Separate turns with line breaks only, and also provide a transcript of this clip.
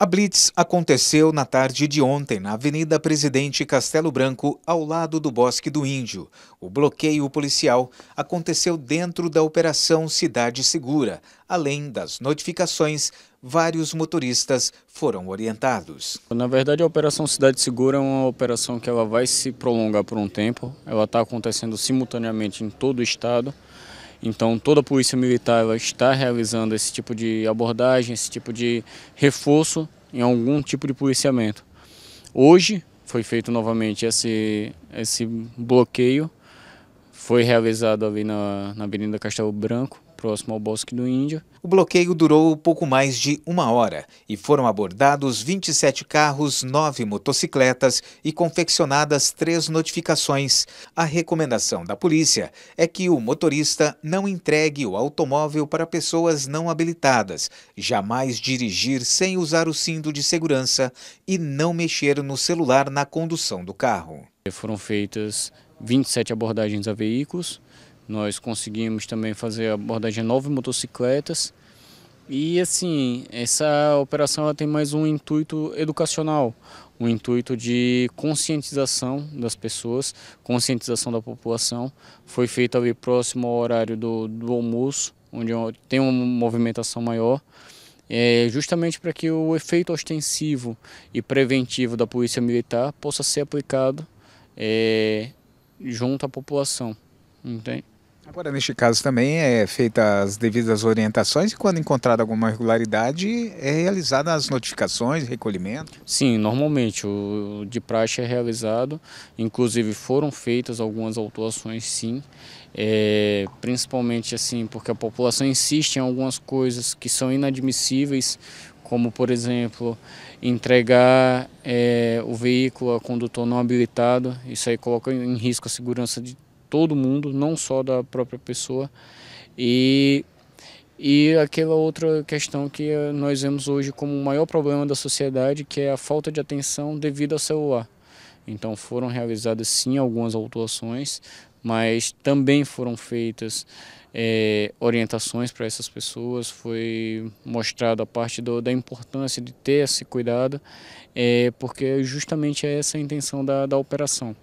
A blitz aconteceu na tarde de ontem na Avenida Presidente Castelo Branco, ao lado do Bosque do Índio. O bloqueio policial aconteceu dentro da Operação
Cidade Segura.
Além das notificações, vários motoristas foram orientados.
Na verdade, a Operação Cidade Segura é uma operação que ela vai se prolongar por um tempo. Ela está acontecendo simultaneamente em todo o estado. Então toda a polícia militar está realizando esse tipo de abordagem, esse tipo de reforço em algum tipo de policiamento. Hoje foi feito novamente esse, esse bloqueio foi realizado ali na, na Avenida Castelo Branco, próximo ao Bosque do Índio. O bloqueio durou pouco mais de uma hora e foram
abordados 27 carros, 9 motocicletas e confeccionadas três notificações. A recomendação da polícia é que o motorista não entregue o automóvel para pessoas não habilitadas, jamais dirigir sem usar o
cinto de segurança e não mexer no celular na condução do carro. Foram feitas 27 abordagens a veículos. Nós conseguimos também fazer abordagem a nove motocicletas. E assim, essa operação ela tem mais um intuito educacional, um intuito de conscientização das pessoas, conscientização da população. Foi feito ali próximo ao horário do, do almoço, onde tem uma movimentação maior. É justamente para que o efeito ostensivo e preventivo da polícia militar possa ser aplicado é, junto à população, entende?
Agora, neste caso também é feita as devidas orientações e quando encontrada alguma irregularidade é realizada as
notificações, recolhimento? Sim, normalmente o de praxe é realizado, inclusive foram feitas algumas autuações sim, é, principalmente assim porque a população insiste em algumas coisas que são inadmissíveis como por exemplo entregar é, o veículo a condutor não habilitado, isso aí coloca em risco a segurança de todo mundo, não só da própria pessoa, e, e aquela outra questão que eh, nós vemos hoje como o maior problema da sociedade, que é a falta de atenção devido ao celular. Então foram realizadas sim algumas autuações, mas também foram feitas é, orientações para essas pessoas, foi mostrada a parte do, da importância de ter esse cuidado, é, porque justamente é essa a intenção da, da operação.